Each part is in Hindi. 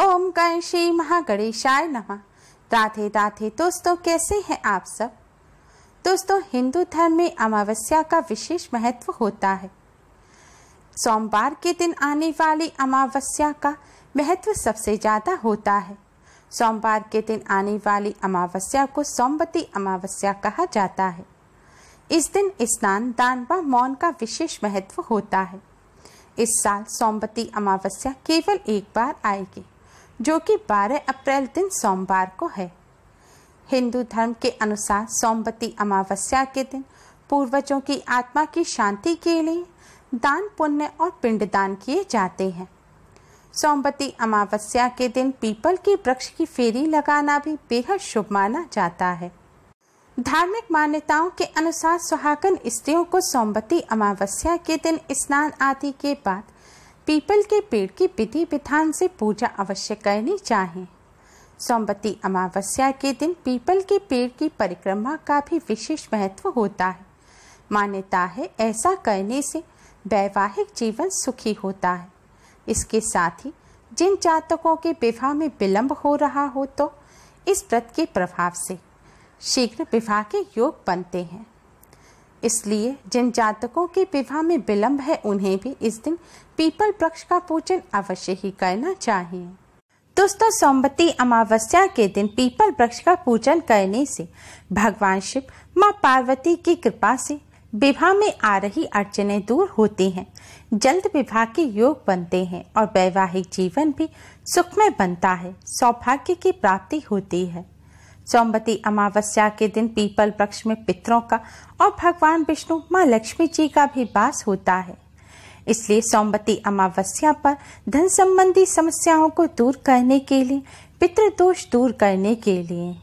ओम कर्ण श्री महागणेशाय नमः राधे राधे दोस्तों कैसे हैं आप सब दोस्तों हिंदू धर्म में अमावस्या का विशेष महत्व होता है सोमवार के दिन आने वाली अमावस्या का महत्व सबसे ज़्यादा होता है सोमवार के दिन आने वाली अमावस्या को सोमवती अमावस्या कहा जाता है इस दिन स्नान दान व मौन का विशेष महत्व होता है इस साल सोमवती अमावस्या केवल एक बार आएगी जो कि 12 अप्रैल दिन सोमवार को है हिंदू धर्म के अनुसार सोमवती अमावस्या के दिन पूर्वजों की आत्मा की शांति के लिए दान पुण्य और पिंडदान किए जाते हैं सोमवती अमावस्या के दिन पीपल के वृक्ष की फेरी लगाना भी बेहद शुभ माना जाता है धार्मिक मान्यताओं के अनुसार सुहागन स्त्रियों को सोमवती अमावस्या के दिन स्नान आदि के बाद पीपल के पेड़ की विधि विधान से पूजा अवश्य करनी चाहिए सोमवती अमावस्या के दिन पीपल के पेड़ की परिक्रमा का भी विशेष महत्व होता है मान्यता है ऐसा करने से वैवाहिक जीवन सुखी होता है इसके साथ ही जिन जातकों के विवाह में विलंब हो रहा हो तो इस व्रत के प्रभाव से शीघ्र विवाह के योग बनते हैं इसलिए जिन जातकों के विवाह में विलंब है उन्हें भी इस दिन पीपल वृक्ष का पूजन अवश्य ही करना चाहिए दोस्तों सोमवती अमावस्या के दिन पीपल वृक्ष का पूजन करने से भगवान शिव माँ पार्वती की कृपा से विवाह में आ रही अड़चने दूर होती हैं जल्द विवाह के योग बनते हैं और वैवाहिक जीवन भी सुखमय बनता है सौभाग्य की प्राप्ति होती है सोमवती अमावस्या के दिन पीपल वृक्ष में पितरों का और भगवान विष्णु माँ लक्ष्मी जी का भी वास होता है इसलिए सोमवती अमावस्या पर धन संबंधी समस्याओं को दूर करने के लिए पितृदोष दूर करने के लिए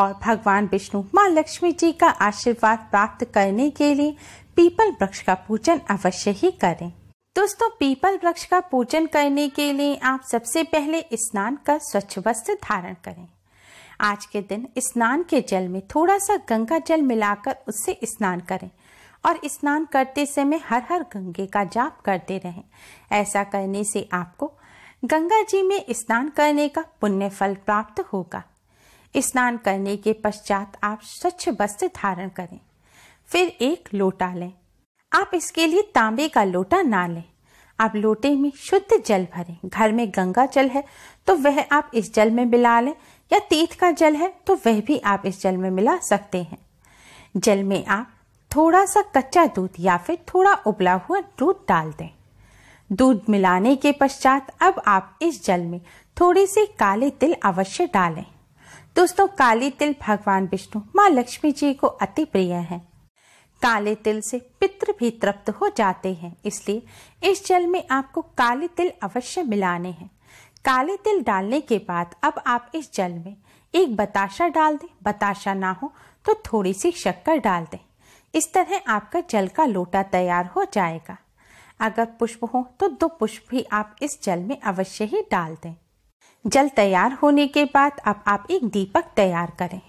और भगवान विष्णु माँ लक्ष्मी जी का आशीर्वाद प्राप्त करने के लिए पीपल वृक्ष का पूजन अवश्य ही करें दोस्तों पीपल वृक्ष का पूजन करने के लिए आप सबसे पहले स्नान कर स्वच्छ वस्त्र धारण करें आज के दिन स्नान के जल में थोड़ा सा गंगा जल मिलाकर उससे स्नान करें और स्नान करते समय हर हर गंगे का जाप करते रहें ऐसा करने से आपको गंगा जी में स्नान करने का पुण्य फल प्राप्त होगा स्नान करने के पश्चात आप स्वच्छ वस्त्र धारण करें फिर एक लोटा लें आप इसके लिए तांबे का लोटा ना लें आप लोटे में शुद्ध जल भरें घर में गंगा जल है तो वह आप इस जल में मिला लें या तीर्थ का जल है तो वह भी आप इस जल में मिला सकते हैं जल में आप थोड़ा सा कच्चा दूध या फिर थोड़ा उबला हुआ दूध डाल दें दूध मिलाने के पश्चात अब आप इस जल में थोड़ी सी काले तिल अवश्य डालें दोस्तों काली तिल भगवान विष्णु माँ लक्ष्मी जी को अति प्रिय है काले तिल से पित्र भी तृप्त हो जाते हैं इसलिए इस जल में आपको काले तिल अवश्य मिलाने हैं काले तिल डालने के बाद अब आप इस जल में एक बताशा डाल दें बताशा ना हो तो थोड़ी सी शक्कर डाल दें इस तरह आपका जल का लोटा तैयार हो जाएगा अगर पुष्प हो तो दो पुष्प भी आप इस जल में अवश्य ही डाल दें जल तैयार होने के बाद अब आप एक दीपक तैयार करें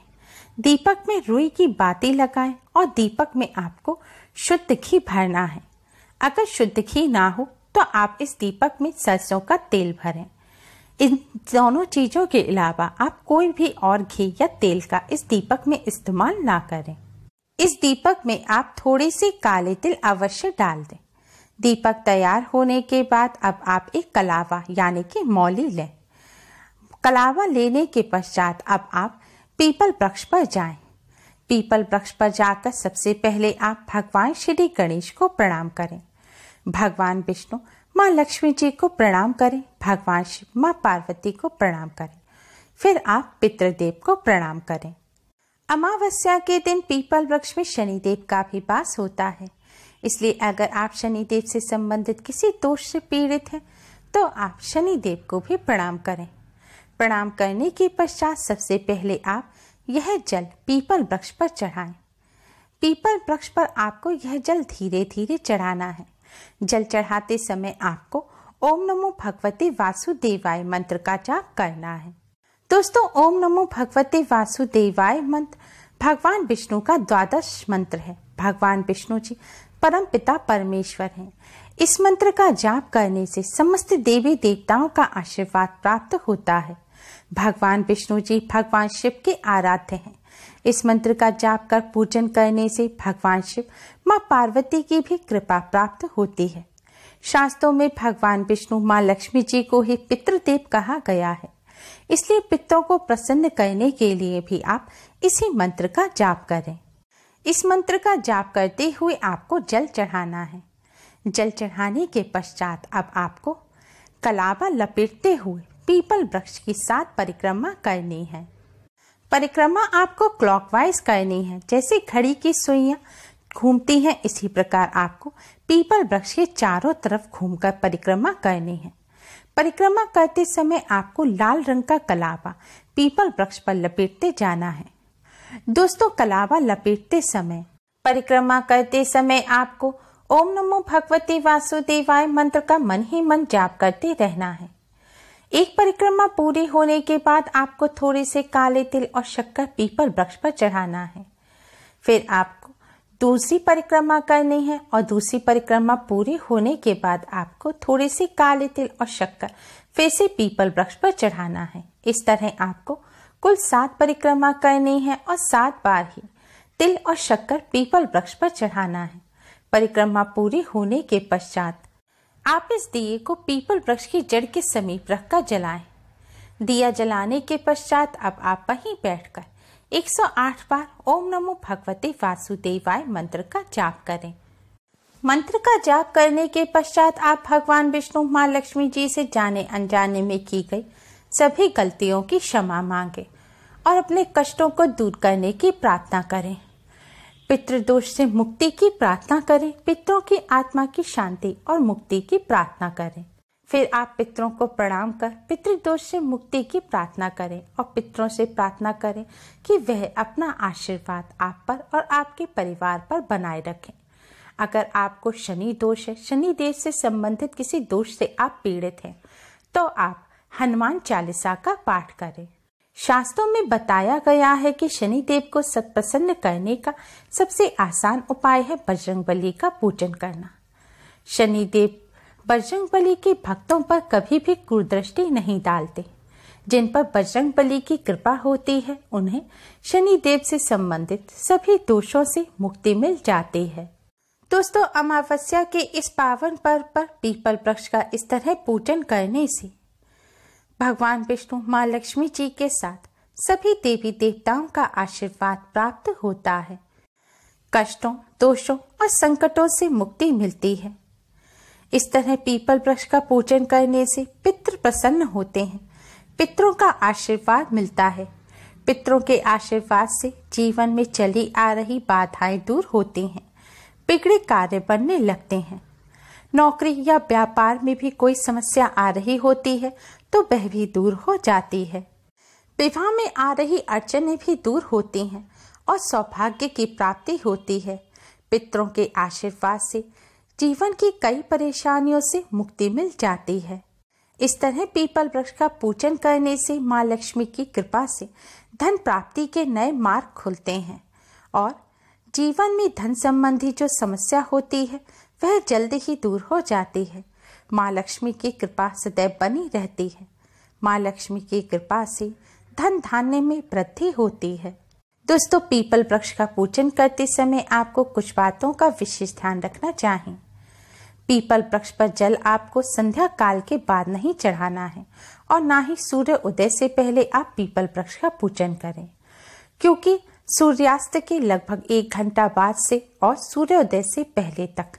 दीपक में रुई की बाती लगाएं और दीपक में आपको शुद्ध घी भरना है अगर शुद्ध घी ना हो तो आप इस दीपक में सरसों का तेल भरें इन दोनों चीज़ों के अलावा आप कोई भी और घी या तेल का इस दीपक में इस्तेमाल ना करें इस दीपक में आप थोड़ी सी काले तिल अवश्य डाल दें दीपक तैयार होने के बाद अब आप एक कलावा यानी कि मौली लें कलावा लेने के पश्चात अब आप पीपल वृक्ष पर जाएं। पीपल वृक्ष पर जाकर सबसे पहले आप भगवान श्री गणेश को प्रणाम करें भगवान विष्णु माँ लक्ष्मी जी को प्रणाम करें भगवान शिव माँ पार्वती को प्रणाम करें फिर आप पितृदेव को प्रणाम करें अमावस्या के दिन पीपल वृक्ष में शनिदेव का भी वास होता है इसलिए अगर आप शनिदेव से संबंधित किसी दोष से पीड़ित हैं तो आप शनिदेव को भी प्रणाम करें प्रणाम करने के पश्चात सबसे पहले आप यह जल पीपल वृक्ष पर चढ़ाएं। पीपल वृक्ष पर आपको यह जल धीरे धीरे चढ़ाना है जल चढ़ाते समय आपको ओम नमो भगवते वासुदेवाय मंत्र का जाप करना है दोस्तों ओम नमो भगवते वासुदेवाय मंत्र भगवान विष्णु का द्वादश मंत्र है भगवान विष्णु जी परम पिता परमेश्वर हैं इस मंत्र का जाप करने से समस्त देवी देवताओं का आशीर्वाद प्राप्त होता है भगवान विष्णु जी भगवान शिव के आराध्य हैं इस मंत्र का जाप कर पूजन करने से भगवान शिव माँ पार्वती की भी कृपा प्राप्त होती है शास्त्रों में भगवान विष्णु माँ लक्ष्मी जी को ही पितृदेव कहा गया है इसलिए पितरों को प्रसन्न करने के लिए भी आप इसी मंत्र का जाप करें इस मंत्र का जाप करते हुए आपको जल चढ़ाना है जल चढ़ाने के पश्चात अब आपको कलावा लपेटते हुए पीपल वृक्ष की सात परिक्रमा करनी है परिक्रमा आपको क्लॉकवाइज करनी है जैसे घड़ी की सुइया घूमती हैं इसी प्रकार आपको पीपल वृक्ष के चारों तरफ घूमकर परिक्रमा करनी है परिक्रमा करते समय आपको लाल रंग का कलावा पीपल वृक्ष पर लपेटते जाना है दोस्तों कलावा लपेटते समय परिक्रमा करते समय आपको ओम नमो भगवती वासुदेवाय मंत्र का मन ही मन जाप करते रहना है एक परिक्रमा पूरी होने के बाद आपको थोड़े से काले तिल और शक्कर पीपल वृक्ष पर चढ़ाना है फिर आपको दूसरी परिक्रमा करनी है और दूसरी परिक्रमा पूरी होने के बाद आपको थोड़े से काले तिल और शक्कर फिर से पीपल वृक्ष पर चढ़ाना है इस तरह आपको कुल सात परिक्रमा करनी है और सात बार ही तिल और शक्कर पीपल वृक्ष पर चढ़ाना है परिक्रमा पूरी होने के पश्चात आप इस दिए को पीपल वृक्ष की जड़ के समीप रखकर जलाएं। दिया जलाने के पश्चात अब आप वहीं बैठकर 108 बार ओम नमो भगवते वासुदेवाय मंत्र का जाप करें मंत्र का जाप करने के पश्चात आप भगवान विष्णु माँ लक्ष्मी जी से जाने अनजाने में की गई सभी गलतियों की क्षमा मांगे और अपने कष्टों को दूर करने की प्रार्थना करें पितृदोष से मुक्ति की प्रार्थना करें पितरों की आत्मा की शांति और मुक्ति की प्रार्थना करें फिर आप पितरों को प्रणाम कर पितृदोष से मुक्ति की प्रार्थना करें और पितरों से प्रार्थना करें कि वह अपना आशीर्वाद आप पर और आपके परिवार पर बनाए रखें अगर आपको शनि दोष है शनि देव से संबंधित किसी दोष से आप पीड़ित हैं तो आप हनुमान चालीसा का पाठ करें शास्त्रों में बताया गया है कि शनि देव को सत्प्रसन्न करने का सबसे आसान उपाय है बजरंग बली का पूजन करना शनि देव बजरंग बली के भक्तों पर कभी भी कुदृष्टि नहीं डालते जिन पर बजरंग बली की कृपा होती है उन्हें शनि देव से संबंधित सभी दोषों से मुक्ति मिल जाती है दोस्तों अमावस्या के इस पावन पर्व पर पीपल वृक्ष का इस तरह पूजन करने से भगवान विष्णु माँ लक्ष्मी जी के साथ सभी देवी देवताओं का आशीर्वाद प्राप्त होता है कष्टों दोषों और संकटों से मुक्ति मिलती है इस तरह पीपल वृक्ष का पूजन करने से पितृ प्रसन्न होते हैं पितरों का आशीर्वाद मिलता है पितरों के आशीर्वाद से जीवन में चली आ रही बाधाएं दूर होती हैं बिगड़े कार्य बनने लगते हैं नौकरी या व्यापार में भी कोई समस्या आ रही होती है तो वह भी दूर हो जाती है विवाह में आ रही अड़चने भी दूर होती हैं और सौभाग्य की प्राप्ति होती है पितरों के आशीर्वाद से जीवन की कई परेशानियों से मुक्ति मिल जाती है इस तरह पीपल वृक्ष का पूजन करने से माँ लक्ष्मी की कृपा से धन प्राप्ति के नए मार्ग खुलते हैं और जीवन में धन संबंधी जो समस्या होती है वह जल्द ही दूर हो जाती है माँ लक्ष्मी की कृपा सदैव बनी रहती है माँ लक्ष्मी की कृपा से धन धान्य में वृद्धि होती है दोस्तों पीपल वृक्ष का पूजन करते समय आपको कुछ बातों का विशेष ध्यान रखना चाहिए पीपल वृक्ष पर जल आपको संध्या काल के बाद नहीं चढ़ाना है और ना ही सूर्य उदय से पहले आप पीपल वृक्ष का पूजन करें क्योंकि सूर्यास्त के लगभग एक घंटा बाद से और सूर्योदय से पहले तक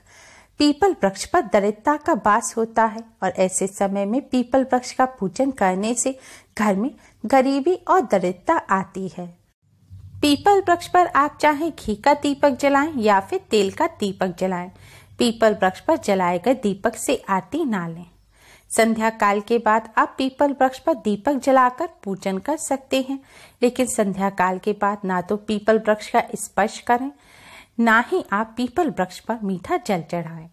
पीपल वृक्ष पर दरिद्रता का वास होता है और ऐसे समय में पीपल वृक्ष का पूजन करने से घर में गरीबी और दरिद्रता आती है पीपल वृक्ष पर आप चाहे घी का दीपक जलाएं या फिर तेल का दीपक जलाएं पीपल वृक्ष पर जलाए गए दीपक से आरती ना संध्या काल के बाद आप पीपल वृक्ष पर दीपक जलाकर पूजन कर सकते हैं लेकिन संध्या काल के बाद ना तो पीपल वृक्ष का स्पर्श करें ना ही आप पीपल वृक्ष पर मीठा जल चढ़ाए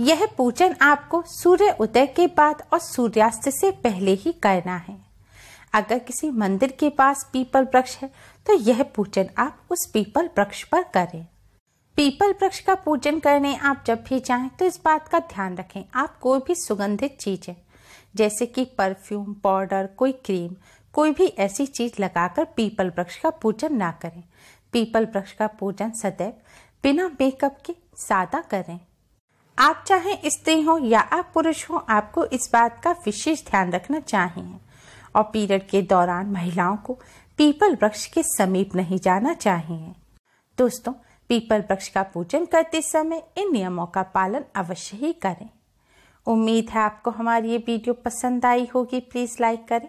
यह पूजन आपको सूर्य उदय के बाद और सूर्यास्त से पहले ही करना है अगर किसी मंदिर के पास पीपल वृक्ष है तो यह पूजन आप उस पीपल वृक्ष पर करें पीपल वृक्ष का पूजन करने आप जब भी जाएं तो इस बात का ध्यान रखें आप कोई भी सुगंधित चीज़ें जैसे कि परफ्यूम पाउडर कोई क्रीम कोई भी ऐसी चीज लगाकर पीपल वृक्ष का पूजन ना करें पीपल वृक्ष का पूजन सदैव बिना मेकअप के सादा करें आप चाहे स्त्री हो या आप पुरुष हो आपको इस बात का विशेष ध्यान रखना चाहिए और पीरियड के दौरान महिलाओं को पीपल वृक्ष के समीप नहीं जाना चाहिए दोस्तों पीपल वृक्ष का पूजन करते समय इन नियमों का पालन अवश्य ही करें उम्मीद है आपको हमारी ये वीडियो पसंद आई होगी प्लीज़ लाइक करें